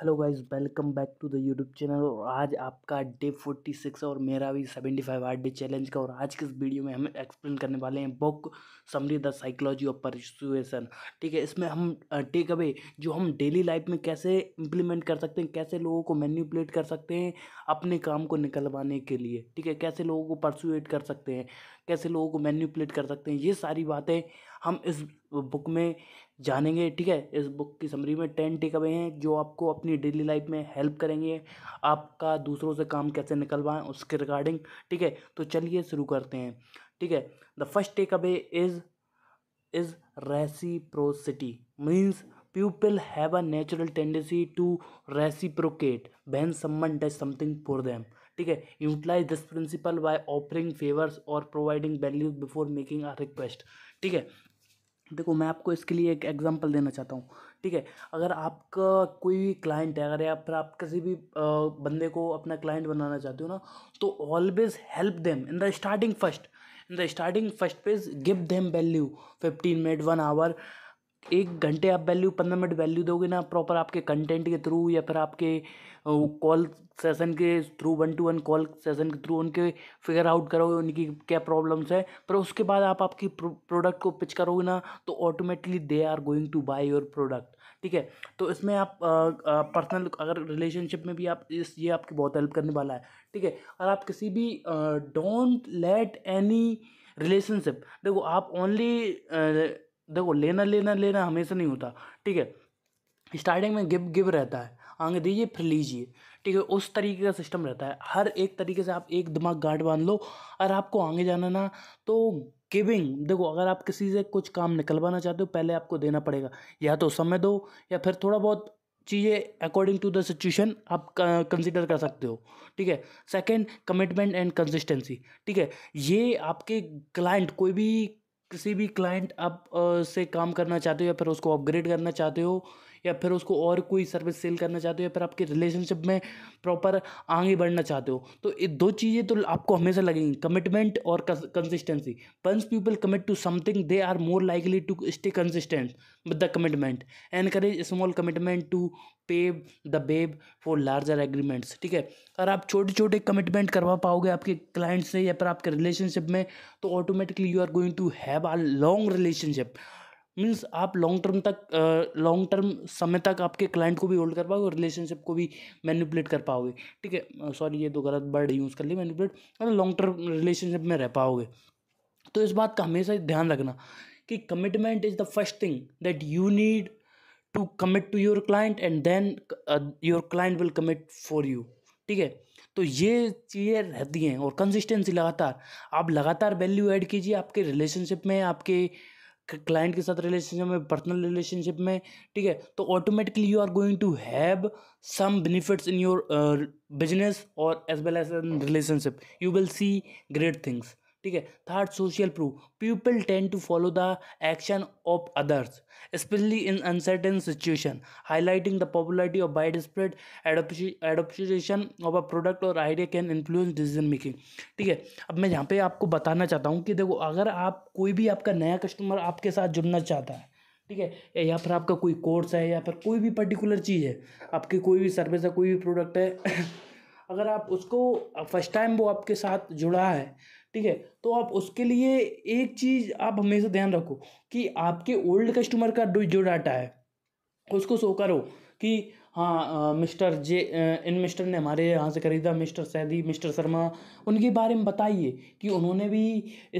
hello guys welcome back to the YouTube channel और आज आपका डे 46 और मेरा भी 75 फाइव आर डे चैलेंज का और आज के इस वीडियो में हम एक्सप्लेन करने वाले हैं book summary the psychology of persuasion ठीक है इसमें हम टेक अवे जो हम डेली लाइफ में कैसे इम्प्लीमेंट कर सकते हैं कैसे लोगों को मैन्यूपुलेट कर सकते हैं अपने काम को निकलवाने के लिए ठीक है कैसे लोगों को परसुएट कर सकते हैं कैसे लोगों को मैन्यूपुलेट कर सकते हैं ये सारी बातें हम इस बुक में जानेंगे ठीक है इस बुक की समरी में टेन टेक अवे हैं जो आपको अपनी डेली लाइफ में हेल्प करेंगे आपका दूसरों से काम कैसे निकलवाएं उसके रिगार्डिंग ठीक है तो चलिए शुरू करते हैं ठीक है the first take away is is reciprocity means people have a natural tendency to reciprocate when someone does something for them ठीक है utilize this principle by offering favours और providing value before making a request ठीक है देखो मैं आपको इसके लिए एक एग्जांपल देना चाहता हूँ ठीक है अगर आपका कोई भी क्लाइंट है अगर या फिर आप किसी भी बंदे को अपना क्लाइंट बनाना चाहते हो ना तो always help them in the starting first in the starting first page give them value fifteen minute one hour एक घंटे आप वैल्यू पंद्रह मिनट वैल्यू दोगे ना प्रॉपर आपके कंटेंट के थ्रू या फिर आपके कॉल सेशन के through one to one call session के थ्रू उनके फिगर आउट करोगे उनकी क्या प्रॉब्लम्स है पर उसके बाद आप आपकी प्रोडक्ट को पिच करोगे ना तो automatically they are going to buy your product ठीक है तो इसमें आप पर्सनल अगर रिलेशनशिप में भी आप इस ये आपकी बहुत हेल्प करने वाला है ठीक है और आप किसी भी डोंट लेट एनी रिलेशनशिप देखो आप ओनली देखो लेना लेना लेना हमेशा नहीं होता ठीक है स्टार्टिंग में गिव गिव रहता है आगे दीजिए फिर लीजिए ठीक है उस तरीके का सिस्टम रहता है हर एक तरीके से आप एक दिमाग गार्ड बांध लो अगर आपको आगे जाना ना तो गिविंग देखो अगर आप किसी से कुछ काम निकलवाना चाहते हो पहले आपको देना पड़ेगा या तो समय दो या फिर थोड़ा बहुत चीज़ें अकॉर्डिंग टू द सिचुएशन आप कंसिडर कर सकते हो ठीक है सेकेंड कमिटमेंट एंड कंसिस्टेंसी ठीक है ये आपके क्लाइंट कोई भी किसी भी क्लाइंट आप से काम करना चाहते हो या फिर उसको अपग्रेड करना चाहते हो या फिर उसको और कोई सर्विस सेल करना चाहते हो या फिर आपके रिलेशनशिप में प्रॉपर आगे बढ़ना चाहते हो तो ये दो चीज़ें तो आपको हमेशा लगेंगी कमिटमेंट और कंसिस्टेंसी पंस people commit to something they are more likely to stay consistent with the commitment encourage small commitment to pave the way for larger agreements ठीक है अगर आप छोटे छोटे कमिटमेंट करवा पाओगे आपके क्लाइंट से या फिर आपके रिलेशनशिप में तो automatically you are going to have a long relationship means आप लॉन्ग टर्म तक लॉन्ग टर्म समय तक आपके क्लाइंट को भी होल्ड कर पाओगे और रिलेशनशिप को भी मैनिपुलेट कर पाओगे ठीक है सॉरी ये दो गलत वर्ड यूज़ कर लिए मैनिपुलेट मतलब लॉन्ग टर्म रिलेशनशिप में रह पाओगे तो इस बात का हमेशा ध्यान रखना कि commitment is the first thing that you need to commit to your client and then your client will commit for you ठीक है तो ये चीज़ें रहती हैं और कंसिस्टेंसी लगातार आप लगातार वैल्यू ऐड कीजिए आपके रिलेशनशिप में आपके क्लाइंट के साथ रिलेशनशिप में पर्सनल रिलेशनशिप में ठीक है तो automatically you are going to have some benefits in your business और as well as in relationship you will see great things ठीक है third social proof people tend to follow the action of others specially in uncertain situation highlighting the popularity of wide spread adoption of a product और idea can influence decision making ठीक है अब मैं यहाँ पे आपको बताना चाहता हूँ कि देखो अगर आप कोई भी आपका नया कस्टमर आपके साथ जुड़ना चाहता है ठीक है या फिर आपका कोई कोर्स है या फिर कोई भी पर्टिकुलर चीज़ है आपकी कोई भी सर्विस है कोई भी प्रोडक्ट है अगर आप उसको फर्स्ट टाइम वो आपके साथ जुड़ा है ठीक है तो आप उसके लिए एक चीज़ आप हमेशा ध्यान रखो कि आपके ओल्ड कस्टमर का जो डाटा है उसको शो करो कि हाँ मिस्टर जे इन मिस्टर ने हमारे यहाँ से ख़रीदा मिस्टर सैदी मिस्टर शर्मा उनके बारे में बताइए कि उन्होंने भी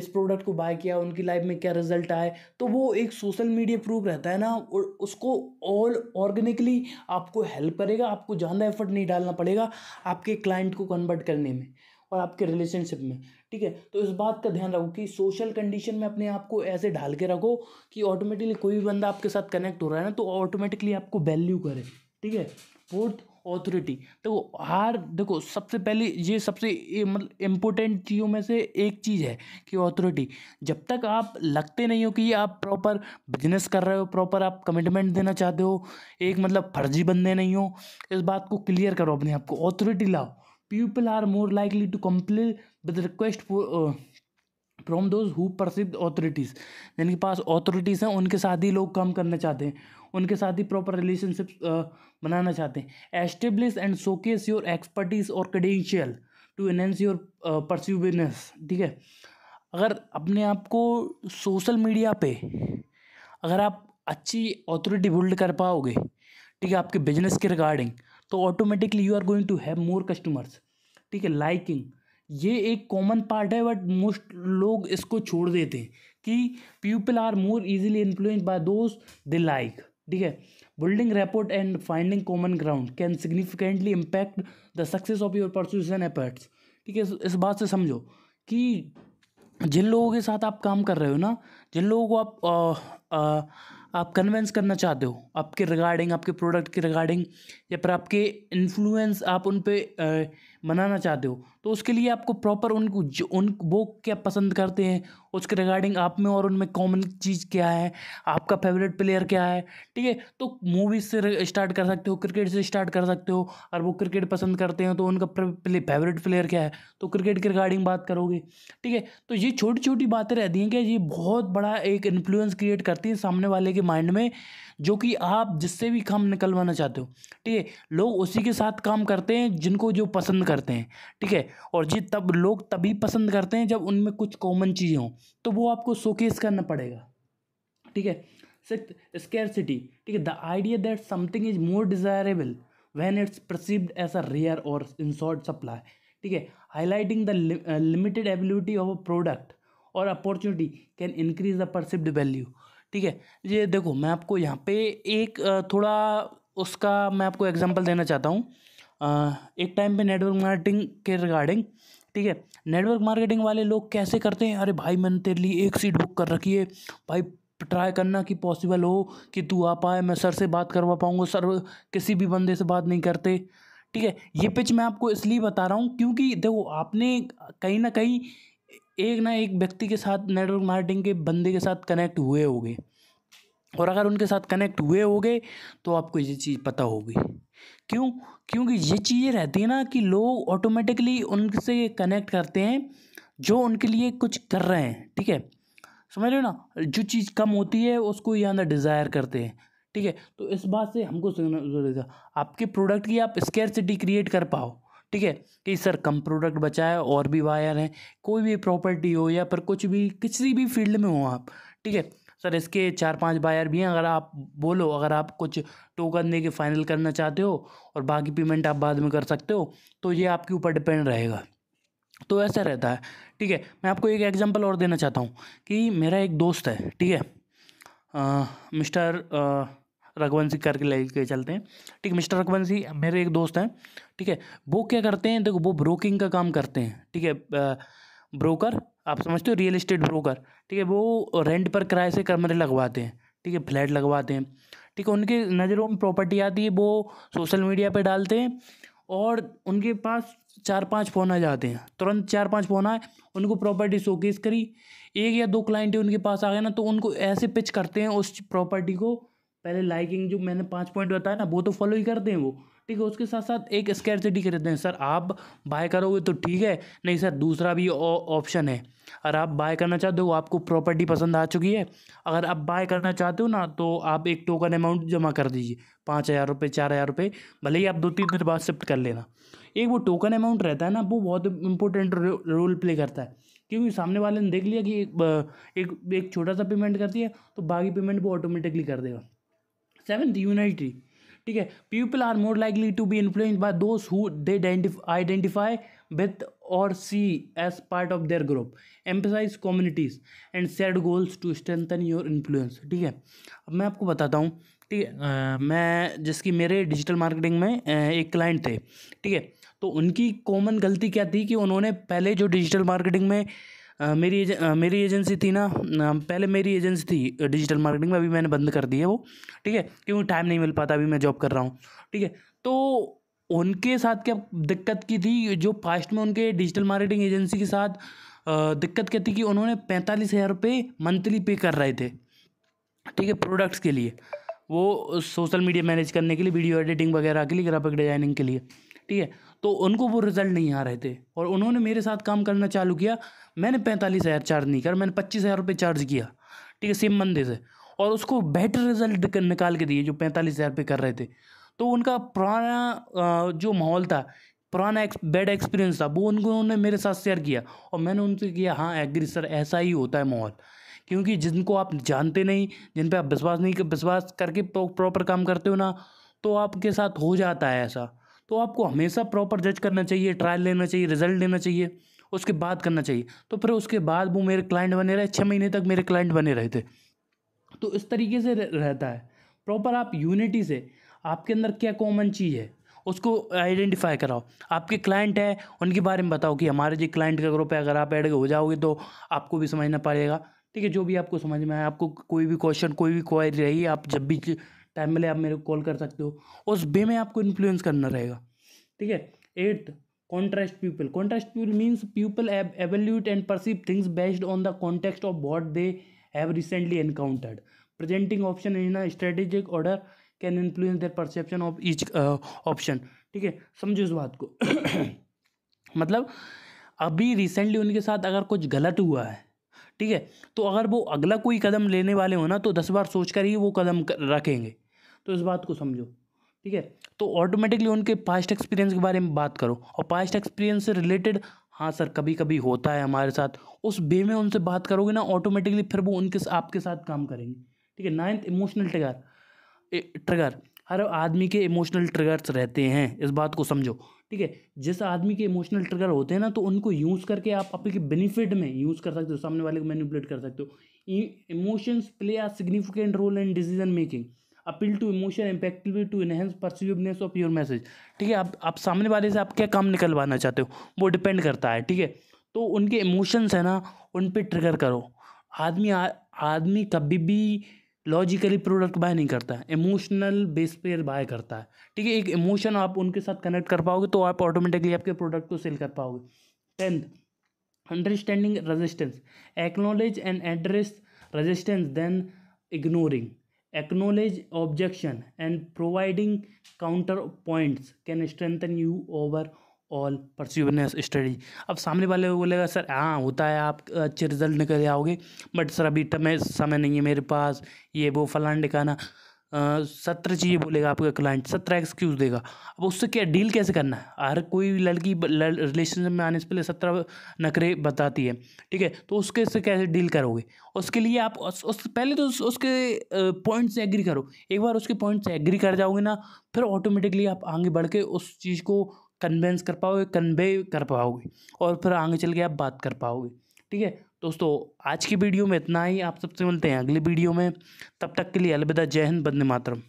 इस प्रोडक्ट को बाय किया उनकी लाइफ में क्या रिजल्ट आए तो वो एक सोशल मीडिया प्रूफ रहता है ना और उसको ऑल ऑर्गेनिकली आपको हेल्प करेगा आपको ज़्यादा एफर्ट नहीं डालना पड़ेगा आपके क्लाइंट को कन्वर्ट करने में और आपके रिलेशनशिप में ठीक है तो इस बात का ध्यान रखो कि सोशल कंडीशन में अपने आप को ऐसे ढाल के रखो कि ऑटोमेटिकली कोई भी बंदा आपके साथ कनेक्ट हो रहा है ना तो ऑटोमेटिकली आपको वैल्यू करे ठीक है फोर्थ ऑथोरिटी देखो तो हार देखो सबसे पहले ये सबसे मतलब इम्पोर्टेंट चीज़ों में से एक चीज़ है कि ऑथोरिटी जब तक आप लगते नहीं हो कि आप प्रॉपर बिजनेस कर रहे हो प्रॉपर आप कमिटमेंट देना चाहते हो एक मतलब फर्जी बंदे नहीं हो इस बात को क्लियर करो अपने आप को ऑथोरिटी लाओ people are more likely to comply with request for uh, from those who प्रसिद्ध ऑथोरिटीज़ जिनके पास ऑथोरिटीज़ हैं उनके साथ ही लोग काम करना चाहते हैं उनके साथ ही प्रॉपर रिलेशनशिप uh, बनाना चाहते हैं establish and showcase your expertise और credential to enhance your persuasiveness ठीक है अगर अपने आप को सोशल मीडिया पे अगर आप अच्छी ऑथोरिटी बिल्ड कर पाओगे ठीक है आपके बिजनेस के रिगार्डिंग तो automatically you are going to have more customers ठीक है लाइकिंग ये एक कॉमन पार्ट है बट मोस्ट लोग इसको छोड़ देते हैं कि people are more easily influence by those they like ठीक है building rapport and finding common ground can significantly impact the success of your persuasion efforts ठीक है इस बात से समझो कि जिन लोगों के साथ आप काम कर रहे हो ना जिन लोगों को आप आ, आ, आप कन्वेंस करना चाहते हो आपके रिगार्डिंग आपके प्रोडक्ट के रिगार्डिंग या फिर आपके इन्फ्लुएंस आप उन पर मनाना चाहते हो तो उसके लिए आपको प्रॉपर उनको जो उन वो क्या पसंद करते हैं उसके रिगार्डिंग आप में और उनमें कॉमन चीज़ क्या है आपका फेवरेट प्लेयर क्या है ठीक है तो मूवीज़ से स्टार्ट कर सकते हो क्रिकेट से स्टार्ट कर सकते हो और वो क्रिकेट पसंद करते हैं तो उनका फेवरेट प्लेयर क्या है तो क्रिकेट के रिगार्डिंग बात करोगे ठीक है तो ये छोटी छोटी बातें रहती हैं कि ये बहुत बड़ा एक इन्फ्लुएंस क्रिएट करती हैं सामने वाले के माइंड में जो कि आप जिससे भी काम निकलवाना चाहते हो ठीक है लोग उसी के साथ काम करते हैं जिनको जो पसंद करते हैं ठीक है और जी तब लोग तभी पसंद करते हैं जब उनमें कुछ कॉमन चीज़ें हों तो वो आपको शोकेस करना पड़ेगा ठीक है सिक्स सिटी ठीक है the idea that something is more desirable when it's perceived as a rare or in short supply ठीक है highlighting the limited ability of a product or opportunity can increase the perceived value ठीक है ये देखो मैं आपको यहाँ पे एक थोड़ा उसका मैं आपको एग्जांपल देना चाहता हूँ एक टाइम पे नेटवर्क मार्केटिंग के रिगार्डिंग ठीक है नेटवर्क मार्केटिंग वाले लोग कैसे करते हैं अरे भाई मैंने तेरे लिए एक सीट बुक कर रखी है भाई ट्राई करना कि पॉसिबल हो कि तू आ पाए मैं सर से बात करवा पाऊँगा सर किसी भी बंदे से बात नहीं करते ठीक है ये पिच मैं आपको इसलिए बता रहा हूँ क्योंकि देखो आपने कहीं ना कहीं एक ना एक व्यक्ति के साथ नेटवर्क मार्केटिंग के बंदे के साथ कनेक्ट हुए होगे और अगर उनके साथ कनेक्ट हुए होगे तो आपको ये चीज़ पता होगी क्यों क्योंकि ये चीज़ें रहती है ना कि लोग ऑटोमेटिकली उनसे कनेक्ट करते हैं जो उनके लिए कुछ कर रहे हैं ठीक है समझ लो ना जो चीज़ कम होती है उसको ये अंदर डिज़ायर करते हैं ठीक है तो इस बात से हमको आपके प्रोडक्ट की आप स्केयर क्रिएट कर पाओ ठीक है कि सर कम प्रोडक्ट बचा है और भी बायर हैं कोई भी प्रॉपर्टी हो या पर कुछ भी किसी भी फील्ड में हो आप ठीक है सर इसके चार पांच बायर भी हैं अगर आप बोलो अगर आप कुछ टोकन दे के फाइनल करना चाहते हो और बाकी पेमेंट आप बाद में कर सकते हो तो ये आपके ऊपर डिपेंड रहेगा तो ऐसा रहता है ठीक है मैं आपको एक एग्जांपल और देना चाहता हूँ कि मेरा एक दोस्त है ठीक है मिस्टर रघुवंशी करके लेके चलते हैं ठीक मिस्टर रघुवंशी मेरे एक दोस्त हैं ठीक है वो क्या करते हैं देखो वो ब्रोकिंग का काम करते हैं ठीक है ब्रोकर आप समझते हो रियल इस्टेट ब्रोकर ठीक है वो रेंट पर किराए से कमरे लगवाते हैं ठीक है फ्लैट लगवाते हैं ठीक है उनके नज़रों में प्रॉपर्टी आती है वो सोशल मीडिया पर डालते हैं और उनके पास चार पांच फ़ोन आ जाते हैं तुरंत चार पांच फ़ोन आए उनको प्रॉपर्टी शोकेस करी एक या दो क्लाइंट उनके पास आ गए ना तो उनको ऐसे पिच करते हैं उस प्रॉपर्टी को पहले लाइकिंग जो मैंने पाँच पॉइंट बताया ना वो तो फॉलो ही करते हैं वो ठीक है उसके साथ साथ एक स्कैरसिटी खरीदते हैं सर आप बाय करोगे तो ठीक है नहीं सर दूसरा भी ऑप्शन है अगर आप बाय करना चाहते हो आपको प्रॉपर्टी पसंद आ चुकी है अगर आप बाय करना चाहते हो ना तो आप एक टोकन अमाउंट जमा कर दीजिए पाँच हज़ार रुपये चार हज़ार रुपये भले ही आप दो तीन दिन बाद शिफ्ट कर लेना एक वो टोकन अमाउंट रहता है ना वो बहुत इंपॉर्टेंट रोल प्ले करता है क्योंकि सामने वाले ने देख लिया कि एक एक, एक छोटा सा पेमेंट करती है तो बाकी पेमेंट वो ऑटोमेटिकली कर देगा सेवन्थ यूनिटी ठीक है people are more likely to be influence by those who they identify with or see as part of their group emphasize communities and set goals to strengthen your influence ठीक है अब मैं आपको बताता हूँ ठीक है मैं जिसकी मेरे डिजिटल मार्केटिंग में एक क्लाइंट थे ठीक है तो उनकी कॉमन गलती क्या थी कि उन्होंने पहले जो डिजिटल मार्केटिंग में मेरी एज, मेरी एजेंसी थी ना पहले मेरी एजेंसी थी डिजिटल मार्केटिंग में अभी मैंने बंद कर दी है वो ठीक है क्योंकि टाइम नहीं मिल पाता अभी मैं जॉब कर रहा हूँ ठीक है तो उनके साथ क्या दिक्कत की थी जो फास्ट में उनके डिजिटल मार्केटिंग एजेंसी के साथ दिक्कत क्या थी कि उन्होंने पैंतालीस हज़ार रुपये मंथली पे कर रहे थे ठीक है प्रोडक्ट्स के लिए वो सोशल मीडिया मैनेज करने के लिए वीडियो एडिटिंग वगैरह के लिए ग्राफिक डिज़ाइनिंग के लिए ठीक है तो उनको वो रिज़ल्ट नहीं आ रहे थे और उन्होंने मेरे साथ काम करना चालू किया मैंने पैंतालीस हज़ार चार्ज नहीं करा मैंने पच्चीस हज़ार रुपये चार्ज किया ठीक है सेम मंदे से और उसको बेटर रिजल्ट निकाल के दिए जो पैंतालीस हज़ार रुपये कर रहे थे तो उनका पुराना जो माहौल था पुराना एक्स बैड एक्सपीरियंस था वो उनको उन्होंने मेरे साथ शेयर किया और मैंने उनसे किया हाँ एग्री सर ऐसा ही होता है माहौल क्योंकि जिनको आप जानते नहीं जिन पर आप विश्वास नहीं विश्वास करके प्रॉपर काम करते हो ना तो आपके साथ हो जाता है ऐसा तो आपको हमेशा प्रॉपर जज करना चाहिए ट्रायल लेना चाहिए रिजल्ट लेना चाहिए उसके बाद करना चाहिए तो फिर उसके बाद वो मेरे क्लाइंट बने रहे छः महीने तक मेरे क्लाइंट बने रहे थे तो इस तरीके से रहता है प्रॉपर आप यूनिटी से आपके अंदर क्या कॉमन चीज़ है उसको आइडेंटिफाई कराओ आपके क्लाइंट है उनके बारे में बताओ कि हमारे जी क्लाइंट का ग्रुप है अगर आप ऐड हो जाओगे तो आपको भी समझना पड़ेगा ठीक है जो भी आपको समझ में आए आपको कोई भी क्वेश्चन कोई भी क्वारी रही आप जब भी टाइम मिले आप मेरे को कॉल कर सकते हो उस बे में आपको इन्फ्लुएंस करना रहेगा ठीक है eighth contrast people contrast people means people evaluate and perceive things based on the context of what they have recently encountered presenting option in a strategic order can influence their perception of each option ठीक है समझो इस बात को मतलब अभी recently उनके साथ अगर कुछ गलत हुआ है ठीक है तो अगर वो अगला कोई कदम लेने वाले हो ना तो दस बार सोच कर ही वो कदम रखेंगे तो इस बात को समझो ठीक है तो ऑटोमेटिकली उनके पास्ट एक्सपीरियंस के बारे में बात करो और पास्ट एक्सपीरियंस से रिलेटेड हाँ सर कभी कभी होता है हमारे साथ उस वे में उनसे बात करोगे ना ऑटोमेटिकली फिर वो उनके आपके साथ काम करेंगे ठीक है नाइन्थ इमोशनल ट्रिगर ट्रिगर हर आदमी के इमोशनल ट्रिगर्स रहते हैं इस बात को समझो ठीक है जिस आदमी के इमोशनल ट्रिगर होते हैं ना तो उनको यूज़ करके आप अपने बेनिफिट में यूज़ कर सकते हो सामने वाले को मैनिपुलेट कर सकते हो emotions play a significant role in decision making appeal to emotion effectively to enhance persuasiveness of your message ठीक है आप आप सामने वाले से आप क्या काम निकलवाना चाहते हो वो डिपेंड करता है ठीक है तो उनके इमोशंस है ना उन पर ट्रिगर करो आदमी आदमी कभी भी लॉजिकली प्रोडक्ट बाय नहीं करता है इमोशनल बेस पे बाय करता है ठीक है एक इमोशन आप उनके साथ कनेक्ट कर पाओगे तो आप ऑटोमेटिकली आपके प्रोडक्ट को सेल कर पाओगे tenth understanding resistance acknowledge and address resistance than ignoring acknowledge objection and providing counter points can strengthen you overall persuasiveness study अब सामने वाले बोलेगा सर हाँ होता है आप अच्छे रिजल्ट निकल आओगे बट सर अभी समय तो समय नहीं है मेरे पास ये वो फलान ढिकाना सत्रह चाहिए बोलेगा आपका क्लाइंट सत्रह एक्सक्यूज़ देगा अब उससे क्या डील कैसे करना है हर कोई लड़की रिलेशनशिप में आने से पहले सत्रह नखरे बताती है ठीक है तो उसके से कैसे डील करोगे उसके लिए आप उस, उस पहले तो उस, उसके पॉइंट से एग्री करो एक बार उसके पॉइंट से एग्री कर जाओगे ना फिर ऑटोमेटिकली आप आगे बढ़ के उस चीज़ को कन्वेंस कर पाओगे कन्वे कर पाओगे और फिर आगे चल के आप बात कर पाओगे ठीक है दोस्तों आज की वीडियो में इतना ही आप सबसे मिलते हैं अगली वीडियो में तब तक के लिए अलविदा जय हिंद बंदे मातरम